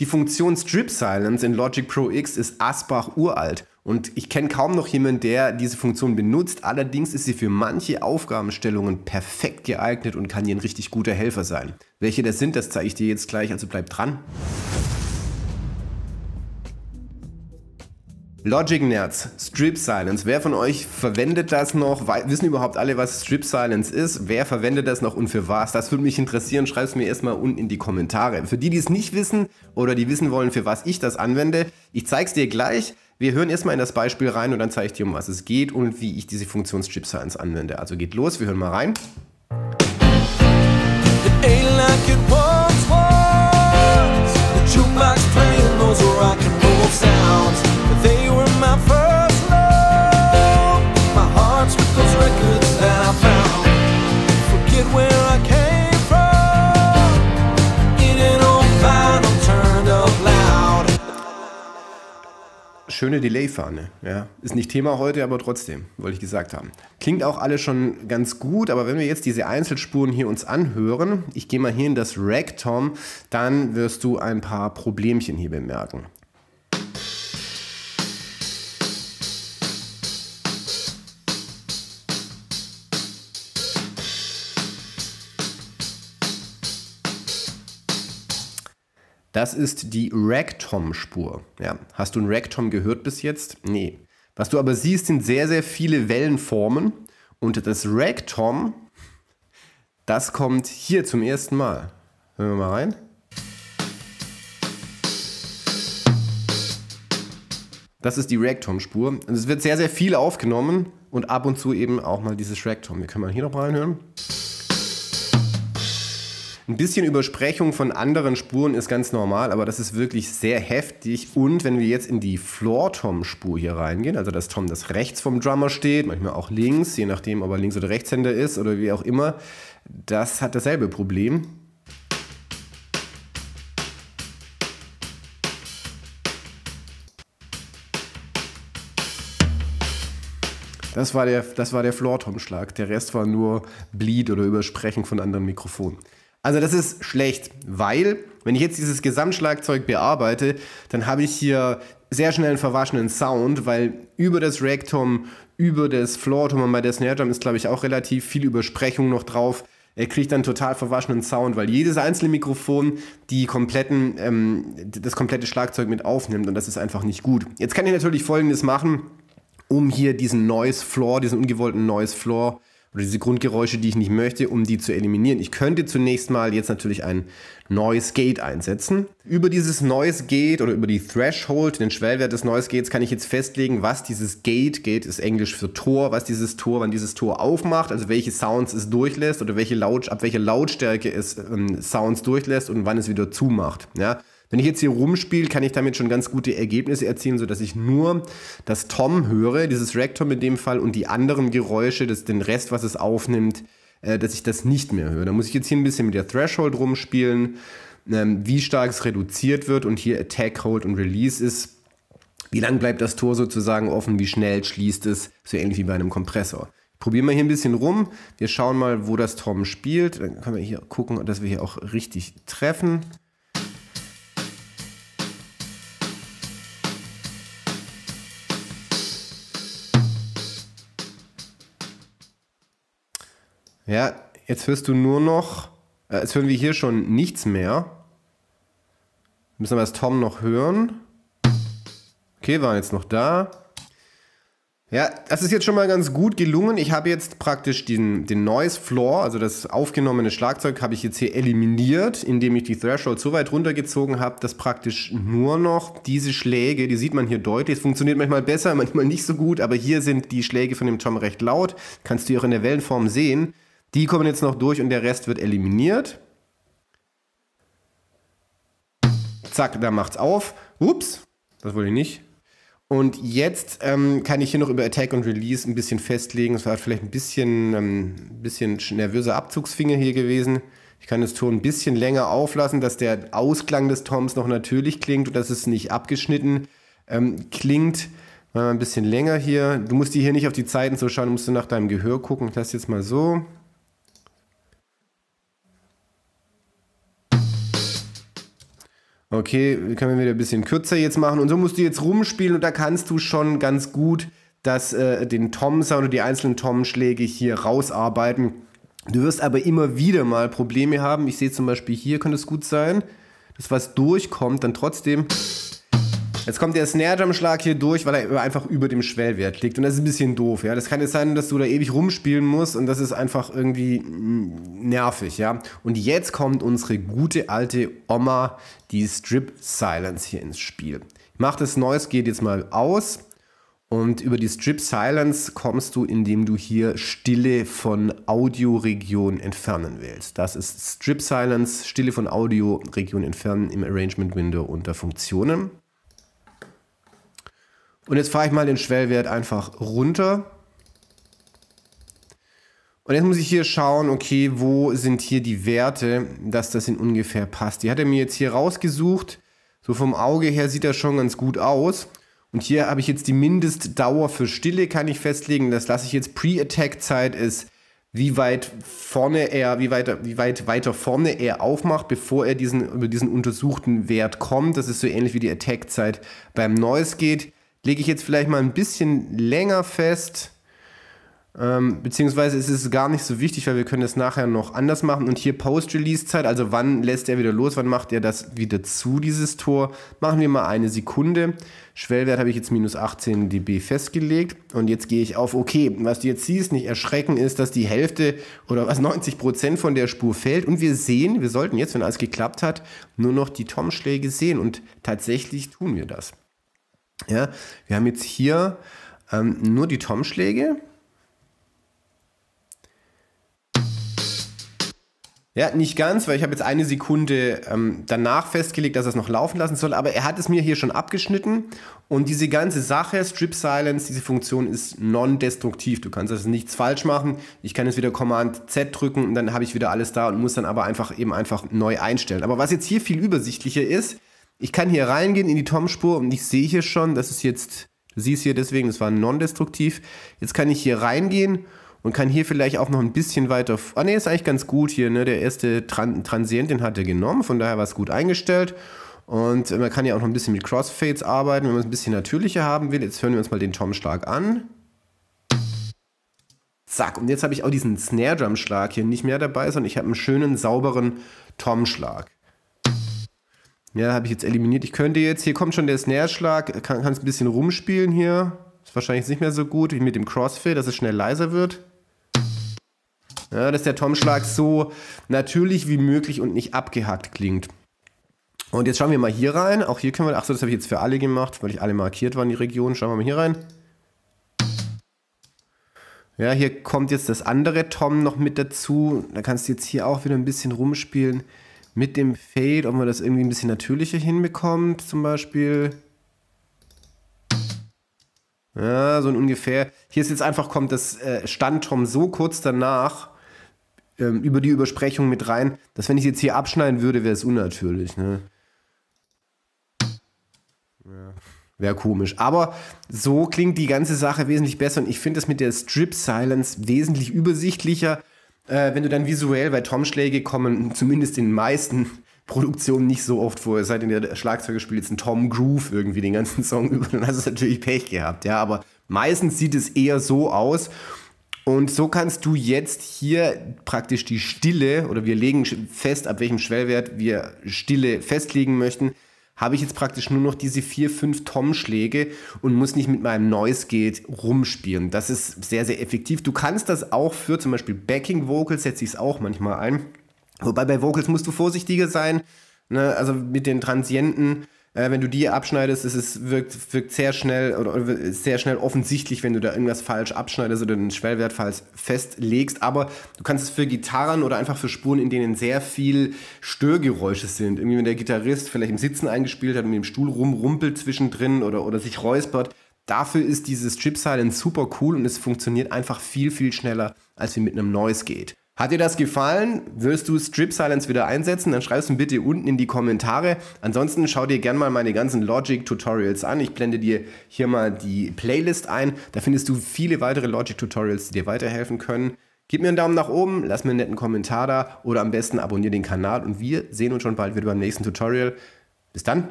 Die Funktion Strip Silence in Logic Pro X ist Asbach uralt und ich kenne kaum noch jemanden, der diese Funktion benutzt. Allerdings ist sie für manche Aufgabenstellungen perfekt geeignet und kann hier ein richtig guter Helfer sein. Welche das sind, das zeige ich dir jetzt gleich, also bleib dran. Logic Nerds, Strip Silence. Wer von euch verwendet das noch? Wissen überhaupt alle, was Strip Silence ist? Wer verwendet das noch und für was? Das würde mich interessieren. Schreibt es mir erstmal unten in die Kommentare. Für die, die es nicht wissen oder die wissen wollen, für was ich das anwende, ich zeig's dir gleich. Wir hören erstmal in das Beispiel rein und dann zeige ich dir, um was es geht und wie ich diese Funktion Strip Silence anwende. Also geht los, wir hören mal rein. It schöne Delay-Fahne. Ja. Ist nicht Thema heute, aber trotzdem, wollte ich gesagt haben. Klingt auch alles schon ganz gut, aber wenn wir jetzt diese Einzelspuren hier uns anhören, ich gehe mal hier in das Rack, Tom, dann wirst du ein paar Problemchen hier bemerken. Das ist die Ragtom-Spur. Ja. Hast du ein Ragtom gehört bis jetzt? Nee. Was du aber siehst, sind sehr, sehr viele Wellenformen. Und das Ragtom, das kommt hier zum ersten Mal. Hören wir mal rein. Das ist die Ragtom-Spur. Es wird sehr, sehr viel aufgenommen und ab und zu eben auch mal dieses Ragtom. Wir können mal hier noch reinhören. hören. Ein bisschen Übersprechung von anderen Spuren ist ganz normal, aber das ist wirklich sehr heftig. Und wenn wir jetzt in die Floor-Tom-Spur hier reingehen, also das Tom, das rechts vom Drummer steht, manchmal auch links, je nachdem, ob er Links- oder Rechtshänder ist oder wie auch immer, das hat dasselbe Problem. Das war der, das der Floor-Tom-Schlag. Der Rest war nur Bleed oder Übersprechen von anderen Mikrofonen. Also das ist schlecht, weil wenn ich jetzt dieses Gesamtschlagzeug bearbeite, dann habe ich hier sehr schnell einen verwaschenen Sound, weil über das Ragtom, über das Floortom und bei der Snare Drum ist glaube ich auch relativ viel Übersprechung noch drauf. Er kriegt dann total verwaschenen Sound, weil jedes einzelne Mikrofon die kompletten, ähm, das komplette Schlagzeug mit aufnimmt und das ist einfach nicht gut. Jetzt kann ich natürlich folgendes machen, um hier diesen Noise Floor, diesen ungewollten Noise Floor oder diese Grundgeräusche, die ich nicht möchte, um die zu eliminieren. Ich könnte zunächst mal jetzt natürlich ein neues Gate einsetzen. Über dieses neues Gate oder über die Threshold, den Schwellwert des neues Gates, kann ich jetzt festlegen, was dieses Gate, Gate ist englisch für Tor, was dieses Tor, wann dieses Tor aufmacht, also welche Sounds es durchlässt oder welche Laut, ab welcher Lautstärke es ähm, Sounds durchlässt und wann es wieder zumacht. Ja? Wenn ich jetzt hier rumspiele, kann ich damit schon ganz gute Ergebnisse erzielen, sodass ich nur das Tom höre, dieses Racktom in dem Fall, und die anderen Geräusche, das, den Rest, was es aufnimmt, äh, dass ich das nicht mehr höre. Da muss ich jetzt hier ein bisschen mit der Threshold rumspielen, ähm, wie stark es reduziert wird und hier Attack, Hold und Release ist. Wie lang bleibt das Tor sozusagen offen, wie schnell schließt es, so ähnlich wie bei einem Kompressor. Probieren wir hier ein bisschen rum. Wir schauen mal, wo das Tom spielt. Dann können wir hier gucken, dass wir hier auch richtig treffen. Ja, jetzt hörst du nur noch, äh, jetzt hören wir hier schon nichts mehr. Müssen wir das Tom noch hören. Okay, waren jetzt noch da. Ja, das ist jetzt schon mal ganz gut gelungen. Ich habe jetzt praktisch den, den Noise Floor, also das aufgenommene Schlagzeug, habe ich jetzt hier eliminiert, indem ich die Threshold so weit runtergezogen habe, dass praktisch nur noch diese Schläge, die sieht man hier deutlich, es funktioniert manchmal besser, manchmal nicht so gut, aber hier sind die Schläge von dem Tom recht laut, kannst du hier auch in der Wellenform sehen. Die kommen jetzt noch durch und der Rest wird eliminiert. Zack, da macht's auf. Ups, das wollte ich nicht. Und jetzt ähm, kann ich hier noch über Attack und Release ein bisschen festlegen. Es war vielleicht ein bisschen, ähm, bisschen nervöser Abzugsfinger hier gewesen. Ich kann das Ton ein bisschen länger auflassen, dass der Ausklang des Toms noch natürlich klingt und dass es nicht abgeschnitten ähm, klingt. Mal ein bisschen länger hier. Du musst die hier nicht auf die Zeiten so schauen, musst du nach deinem Gehör gucken. Ich lasse jetzt mal so. okay, können wir wieder ein bisschen kürzer jetzt machen. Und so musst du jetzt rumspielen und da kannst du schon ganz gut das, äh, den Tom-Sound oder die einzelnen Tom-Schläge hier rausarbeiten. Du wirst aber immer wieder mal Probleme haben. Ich sehe zum Beispiel hier, könnte es gut sein, dass was durchkommt, dann trotzdem Jetzt kommt der Snare Drum Schlag hier durch, weil er einfach über dem Schwellwert liegt und das ist ein bisschen doof, ja. Das kann jetzt sein, dass du da ewig rumspielen musst und das ist einfach irgendwie nervig, ja. Und jetzt kommt unsere gute alte Oma, die Strip Silence hier ins Spiel. Ich mach das Noise geht jetzt mal aus. Und über die Strip Silence kommst du, indem du hier Stille von Audioregion entfernen willst. Das ist Strip Silence, Stille von Audioregion entfernen im Arrangement Window unter Funktionen. Und jetzt fahre ich mal den Schwellwert einfach runter. Und jetzt muss ich hier schauen, okay, wo sind hier die Werte, dass das in ungefähr passt. Die hat er mir jetzt hier rausgesucht. So vom Auge her sieht das schon ganz gut aus. Und hier habe ich jetzt die Mindestdauer für Stille, kann ich festlegen. Das lasse ich jetzt. Pre-Attack-Zeit ist, wie weit vorne er, wie weit, wie weit weiter vorne er aufmacht, bevor er diesen, über diesen untersuchten Wert kommt. Das ist so ähnlich wie die Attack-Zeit beim Noise geht lege ich jetzt vielleicht mal ein bisschen länger fest. Ähm, beziehungsweise ist es gar nicht so wichtig, weil wir können es nachher noch anders machen. Und hier Post-Release-Zeit, also wann lässt er wieder los, wann macht er das wieder zu, dieses Tor. Machen wir mal eine Sekunde. Schwellwert habe ich jetzt minus 18 dB festgelegt. Und jetzt gehe ich auf OK. Was du jetzt siehst, nicht erschrecken ist, dass die Hälfte oder was 90% von der Spur fällt. Und wir sehen, wir sollten jetzt, wenn alles geklappt hat, nur noch die Tom-Schläge sehen. Und tatsächlich tun wir das. Ja, wir haben jetzt hier ähm, nur die Tomschläge. Ja, nicht ganz, weil ich habe jetzt eine Sekunde ähm, danach festgelegt, dass er es noch laufen lassen soll, aber er hat es mir hier schon abgeschnitten und diese ganze Sache, Strip Silence, diese Funktion ist non-destruktiv. Du kannst also nichts falsch machen. Ich kann jetzt wieder Command Z drücken und dann habe ich wieder alles da und muss dann aber einfach eben einfach neu einstellen. Aber was jetzt hier viel übersichtlicher ist, ich kann hier reingehen in die Tomspur und ich sehe hier schon, das ist jetzt, du siehst hier deswegen, das war non-destruktiv. Jetzt kann ich hier reingehen und kann hier vielleicht auch noch ein bisschen weiter. Ah ne, ist eigentlich ganz gut hier, ne? Der erste Tran Transient, den hat er genommen, von daher war es gut eingestellt. Und äh, man kann ja auch noch ein bisschen mit Crossfades arbeiten, wenn man es ein bisschen natürlicher haben will. Jetzt hören wir uns mal den Tom-Schlag an. Zack, und jetzt habe ich auch diesen Snare-Drum-Schlag hier nicht mehr dabei, sondern ich habe einen schönen, sauberen Tom-Schlag. Ja, habe ich jetzt eliminiert. Ich könnte jetzt, hier kommt schon der Snare-Schlag, kann es ein bisschen rumspielen hier. Ist wahrscheinlich nicht mehr so gut wie mit dem Crossfit, dass es schnell leiser wird. Ja, dass der Tom-Schlag so natürlich wie möglich und nicht abgehackt klingt. Und jetzt schauen wir mal hier rein. Auch hier können wir, achso, das habe ich jetzt für alle gemacht, weil ich alle markiert waren, die Region. Schauen wir mal hier rein. Ja, hier kommt jetzt das andere Tom noch mit dazu. Da kannst du jetzt hier auch wieder ein bisschen rumspielen mit dem Fade, ob man das irgendwie ein bisschen natürlicher hinbekommt, zum Beispiel. Ja, so ein ungefähr. Hier ist jetzt einfach, kommt das äh, Standtom so kurz danach ähm, über die Übersprechung mit rein, dass wenn ich jetzt hier abschneiden würde, wäre es unnatürlich. Ne? Ja. Wäre komisch. Aber so klingt die ganze Sache wesentlich besser und ich finde das mit der Strip Silence wesentlich übersichtlicher äh, wenn du dann visuell, weil Tom-Schläge kommen zumindest in den meisten Produktionen nicht so oft vor, es sei denn, der Schlagzeuger spielt jetzt ein Tom Groove irgendwie den ganzen Song über, dann hast du natürlich Pech gehabt, ja, aber meistens sieht es eher so aus. Und so kannst du jetzt hier praktisch die Stille, oder wir legen fest, ab welchem Schwellwert wir Stille festlegen möchten, habe ich jetzt praktisch nur noch diese vier, fünf Tom-Schläge und muss nicht mit meinem Noise Gate rumspielen. Das ist sehr, sehr effektiv. Du kannst das auch für zum Beispiel Backing Vocals, setze ich es auch manchmal ein. Wobei bei Vocals musst du vorsichtiger sein. Ne? Also mit den Transienten äh, wenn du die abschneidest, ist es wirkt, wirkt sehr schnell oder sehr schnell offensichtlich, wenn du da irgendwas falsch abschneidest oder den Schwellwert falsch festlegst. Aber du kannst es für Gitarren oder einfach für Spuren, in denen sehr viel Störgeräusche sind. Irgendwie, wenn der Gitarrist vielleicht im Sitzen eingespielt hat und mit dem Stuhl rumrumpelt zwischendrin oder, oder sich räuspert. Dafür ist dieses Chip Silence super cool und es funktioniert einfach viel, viel schneller, als wie mit einem Noise geht. Hat dir das gefallen? Wirst du Strip Silence wieder einsetzen? Dann schreib es mir bitte unten in die Kommentare. Ansonsten schau dir gerne mal meine ganzen Logic Tutorials an. Ich blende dir hier mal die Playlist ein. Da findest du viele weitere Logic Tutorials, die dir weiterhelfen können. Gib mir einen Daumen nach oben, lass mir einen netten Kommentar da oder am besten abonniere den Kanal und wir sehen uns schon bald wieder beim nächsten Tutorial. Bis dann!